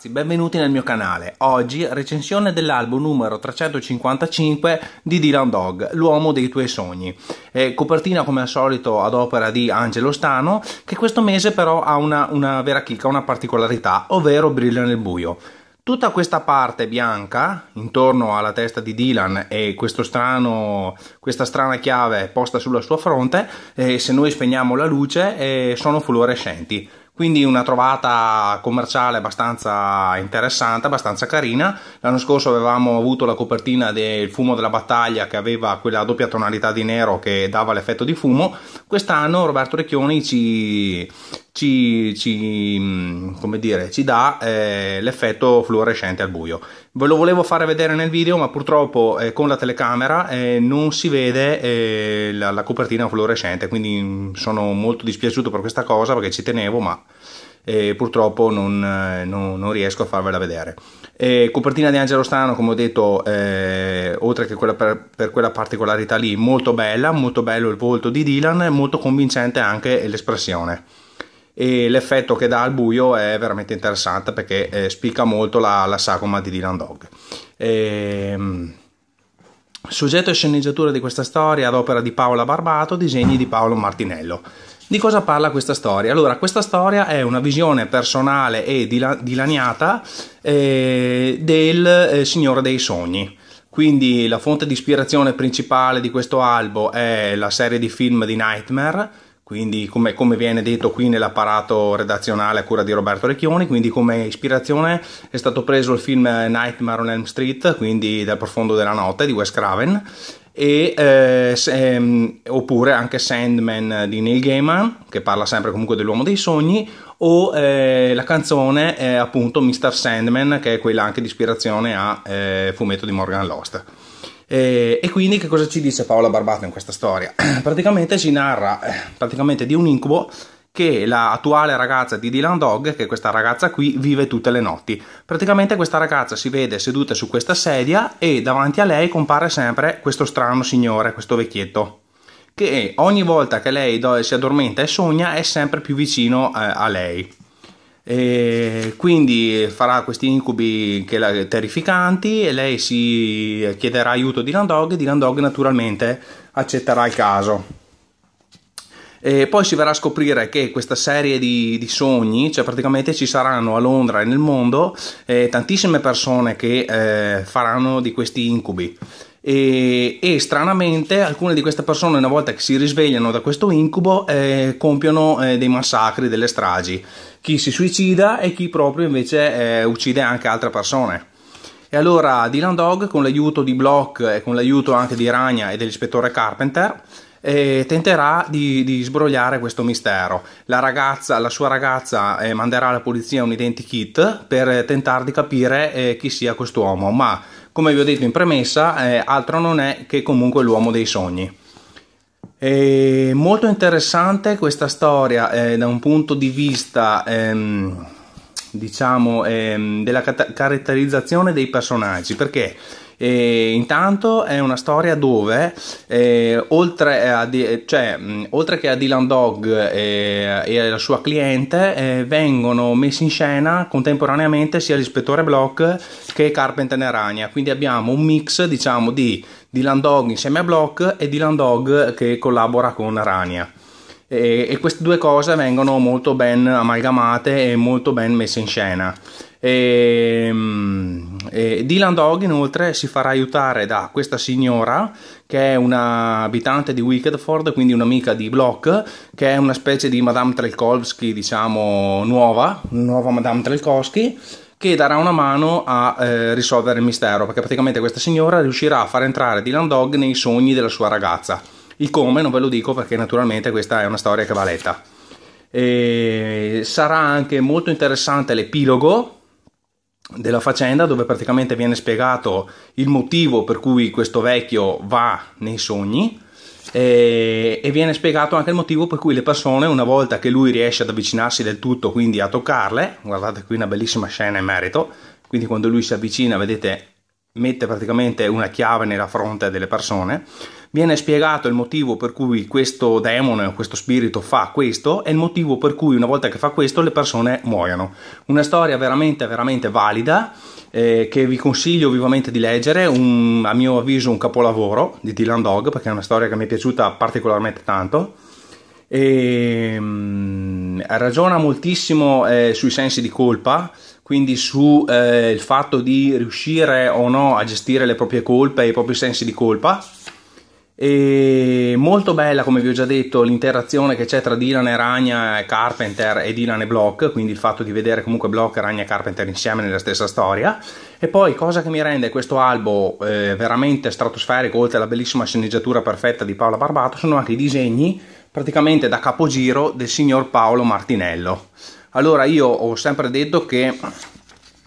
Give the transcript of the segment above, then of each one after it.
ragazzi, benvenuti nel mio canale. Oggi recensione dell'album numero 355 di Dylan Dog, L'uomo dei tuoi sogni. Eh, copertina come al solito ad opera di Angelo Stano, che questo mese però ha una, una vera chicca, una particolarità, ovvero brilla nel buio. Tutta questa parte bianca intorno alla testa di Dylan e strano, questa strana chiave posta sulla sua fronte, eh, se noi spegniamo la luce, eh, sono fluorescenti. Quindi una trovata commerciale abbastanza interessante, abbastanza carina. L'anno scorso avevamo avuto la copertina del fumo della battaglia che aveva quella doppia tonalità di nero che dava l'effetto di fumo. Quest'anno Roberto Recchioni ci, ci, ci, mm, dire, ci dà eh, l'effetto fluorescente al buio. Ve lo volevo fare vedere nel video, ma purtroppo eh, con la telecamera eh, non si vede eh, la, la copertina fluorescente, quindi mm, sono molto dispiaciuto per questa cosa perché ci tenevo, ma e purtroppo non, eh, non, non riesco a farvela vedere. E copertina di Angelo Strano, come ho detto, eh, oltre che quella per, per, quella particolarità lì, molto bella, molto bello il volto di Dylan, molto convincente anche l'espressione. E l'effetto che dà al buio è veramente interessante perché eh, spicca molto la, la, sagoma di Dylan Dog. E, ehm, soggetto e sceneggiatura di questa storia ad opera di Paola Barbato, disegni di Paolo Martinello. Di cosa parla questa storia? Allora, questa storia è una visione personale e dilaniata eh, del eh, Signore dei Sogni. Quindi la fonte di ispirazione principale di questo albo è la serie di film di Nightmare, quindi come, come, viene detto qui nell'apparato redazionale a cura di Roberto Recchioni, quindi come ispirazione è stato preso il film Nightmare on Elm Street, quindi dal profondo della notte di Wes Craven e, eh, se, ehm, oppure anche Sandman di Neil Gaiman, che parla sempre comunque dell'uomo dei sogni, o eh, la canzone eh, appunto Mr. Sandman, che è quella anche di ispirazione a eh, fumetto di Morgan Lost. E, e, quindi che cosa ci dice Paola Barbato in questa storia? praticamente ci narra eh, praticamente di un incubo che l'attuale ragazza di Dylan Dog, che questa ragazza qui, vive tutte le notti. Praticamente questa ragazza si vede seduta su questa sedia e davanti a lei compare sempre questo strano signore, questo vecchietto che ogni volta che lei si addormenta e sogna è sempre più vicino eh, a lei. E quindi farà questi incubi la, terrificanti e lei si chiederà aiuto di Dylan Dog e Dylan Dog naturalmente accetterà il caso. E poi si verrà a scoprire che questa serie di, di, sogni, cioè praticamente ci saranno a Londra e nel mondo eh, tantissime persone che eh, faranno di questi incubi. E, e, stranamente alcune di queste persone una volta che si risvegliano da questo incubo eh, compiono eh, dei massacri, delle stragi, chi si suicida e chi proprio invece eh, uccide anche altre persone. E allora Dylan Dog con l'aiuto di Block e con l'aiuto anche di Ragna e dell'ispettore Carpenter e tenterà di, di, sbrogliare questo mistero. La, ragazza, la sua ragazza eh, manderà alla polizia un identikit per tentare di capire eh, chi sia quest'uomo, ma come vi ho detto in premessa, eh, altro non è che comunque l'uomo dei sogni. È molto interessante questa storia eh, da un punto di vista ehm, diciamo ehm, della caratterizzazione dei personaggi perché e intanto è una storia dove, eh, oltre, a di- cioè, oltre che a Dylan Dog e, eh, e alla sua cliente, eh, vengono messi in scena contemporaneamente sia l'ispettore Block che Carpenter Arania. Quindi abbiamo un mix, diciamo, di Dylan Dog insieme a Block e Dylan Dog che collabora con Arania. E, e queste due cose vengono molto ben amalgamate e molto ben messe in scena. E, ehm, e Dylan Dog inoltre si farà aiutare da questa signora che è un abitante di Wickedford, quindi un'amica di Block, che è una specie di Madame Trelkowski, diciamo nuova, nuova Madame Trelkowski che darà una mano a eh, risolvere il mistero, perché praticamente questa signora riuscirà a far entrare Dylan Dog nei sogni della sua ragazza. Il come non ve lo dico perché naturalmente questa è una storia che va letta. E sarà anche molto interessante l'epilogo della faccenda dove praticamente viene spiegato il motivo per cui questo vecchio va nei sogni e, e, viene spiegato anche il motivo per cui le persone una volta che lui riesce ad avvicinarsi del tutto quindi a toccarle guardate qui una bellissima scena in merito quindi quando lui si avvicina vedete mette praticamente una chiave nella fronte delle persone viene spiegato il motivo per cui questo demone o questo spirito fa questo e il motivo per cui una volta che fa questo le persone muoiono. Una storia veramente, veramente valida eh, che vi consiglio vivamente di leggere, un, a mio avviso un capolavoro di Dylan Dog perché è una storia che mi è piaciuta particolarmente tanto. E, mm, ragiona moltissimo eh, sui sensi di colpa quindi sul eh, fatto di riuscire o no a gestire le proprie colpe e i propri sensi di colpa. E molto bella, come vi ho già detto, l'interazione che c'è tra Dylan e Ragna Carpenter e Dylan e Block, quindi il fatto di vedere comunque Block e Ragna Carpenter insieme nella stessa storia. E poi cosa che mi rende questo albo eh, veramente stratosferico, oltre alla bellissima sceneggiatura perfetta di Paola Barbato, sono anche i disegni praticamente da capogiro del signor Paolo Martinello allora io ho sempre detto che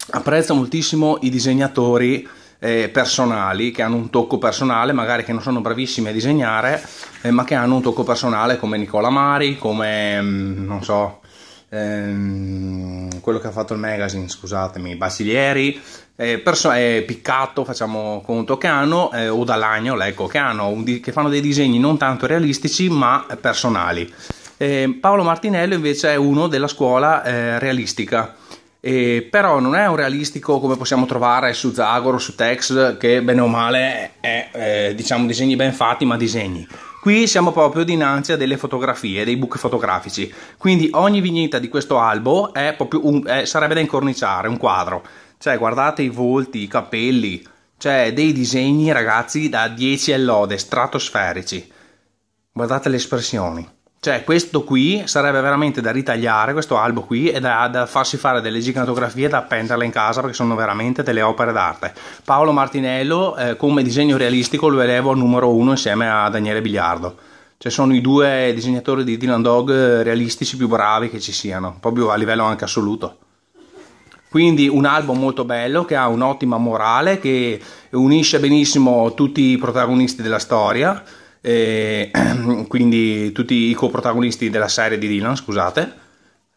apprezzo moltissimo i disegnatori eh, personali che hanno un tocco personale, magari che non sono bravissimi a disegnare, eh, ma che hanno un tocco personale come Nicola Mari, come mm, non so, ehm, quello che ha fatto il magazine, scusatemi, Basiglieri, eh, eh, Piccato, facciamo conto che hanno, eh, o Dalagnol, ecco, che, hanno, che fanno dei disegni non tanto realistici ma personali. Eh, Paolo Martinello invece è uno della scuola eh, realistica. Eh, però non è un realistico come possiamo trovare su Zagor o su Tex, che bene o male è eh, diciamo disegni ben fatti, ma disegni. Qui siamo proprio dinanzi a delle fotografie, dei book fotografici. Quindi ogni vignetta di questo albo è un, è, sarebbe da incorniciare, un quadro. Cioè, guardate i volti, i capelli, cioè dei disegni, ragazzi, da 10 e lode, stratosferici. Guardate le espressioni. Cioè, questo qui sarebbe veramente da ritagliare, questo albo qui, e da, da farsi fare delle gigantografie da appenderle in casa perché sono veramente delle opere d'arte. Paolo Martinello, eh, come disegno realistico, lo elevo al numero uno insieme a Daniele Biliardo. Cioè, sono i due disegnatori di Dylan Dog eh, realistici più bravi che ci siano, proprio a livello anche assoluto. Quindi un album molto bello che ha un'ottima morale, che unisce benissimo tutti i protagonisti della storia e, quindi tutti i coprotagonisti della serie di Dylan, scusate.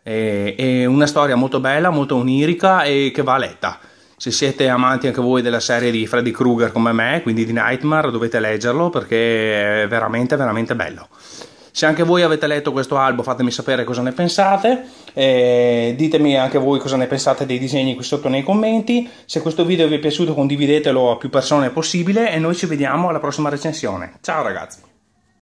è una storia molto bella, molto onirica e che va letta. Se siete amanti anche voi della serie di Freddy Krueger come me, quindi di Nightmare, dovete leggerlo perché è veramente, veramente bello. Se anche voi avete letto questo albo fatemi sapere cosa ne pensate, eh, ditemi anche voi cosa ne pensate dei disegni qui sotto nei commenti, se questo video vi è piaciuto condividetelo a più persone possibile e noi ci vediamo alla prossima recensione. Ciao ragazzi!